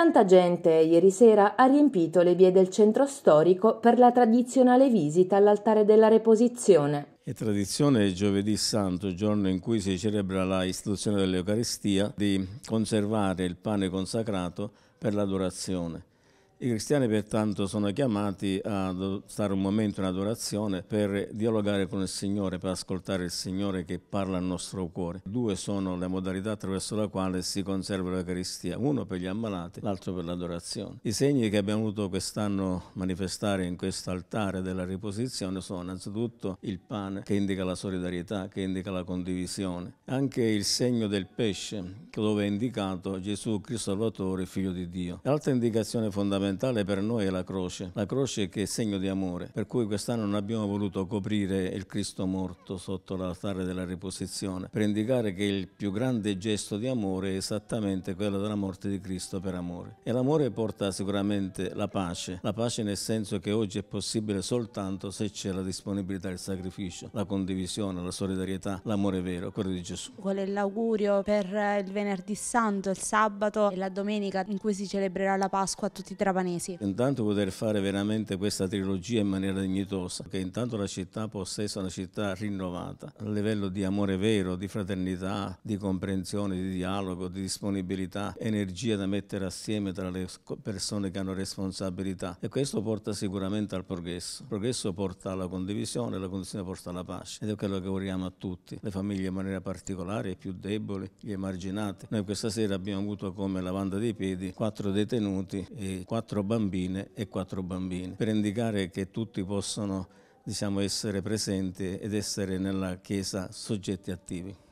Tanta gente ieri sera ha riempito le vie del centro storico per la tradizionale visita all'altare della Reposizione. È tradizione giovedì santo, giorno in cui si celebra la istituzione dell'Eucaristia, di conservare il pane consacrato per l'adorazione. I cristiani pertanto sono chiamati a stare un momento in adorazione per dialogare con il Signore, per ascoltare il Signore che parla al nostro cuore. Due sono le modalità attraverso le quali si conserva l'Eucaristia, uno per gli ammalati, l'altro per l'adorazione. I segni che abbiamo avuto quest'anno manifestare in questo altare della riposizione sono innanzitutto il pane che indica la solidarietà, che indica la condivisione, anche il segno del pesce dove è indicato Gesù Cristo Salvatore, Figlio di Dio. L'altra indicazione fondamentale fondamentale per noi è la croce, la croce che è segno di amore, per cui quest'anno non abbiamo voluto coprire il Cristo morto sotto l'altare della riposizione, per indicare che il più grande gesto di amore è esattamente quello della morte di Cristo per amore. E l'amore porta sicuramente la pace, la pace nel senso che oggi è possibile soltanto se c'è la disponibilità del sacrificio, la condivisione, la solidarietà, l'amore vero, quello di Gesù. Qual è l'augurio per il venerdì santo, il sabato e la domenica in cui si celebrerà la Pasqua a tutti i travagliatori? trapanesi. Intanto poter fare veramente questa trilogia in maniera dignitosa, che intanto la città possa essere una città rinnovata a livello di amore vero, di fraternità, di comprensione, di dialogo, di disponibilità, energia da mettere assieme tra le persone che hanno responsabilità e questo porta sicuramente al progresso. Il progresso porta alla condivisione, la condivisione porta alla pace ed è quello che vogliamo a tutti, le famiglie in maniera particolare, i più deboli, gli emarginati. Noi questa sera abbiamo avuto come lavanda dei piedi quattro detenuti e quattro quattro bambine e quattro bambini, per indicare che tutti possono diciamo, essere presenti ed essere nella Chiesa soggetti attivi.